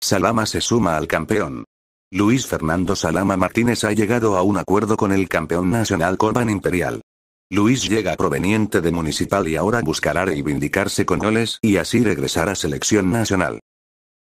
Salama se suma al campeón. Luis Fernando Salama Martínez ha llegado a un acuerdo con el campeón nacional Corban Imperial. Luis llega proveniente de Municipal y ahora buscará reivindicarse con goles y así regresar a selección nacional.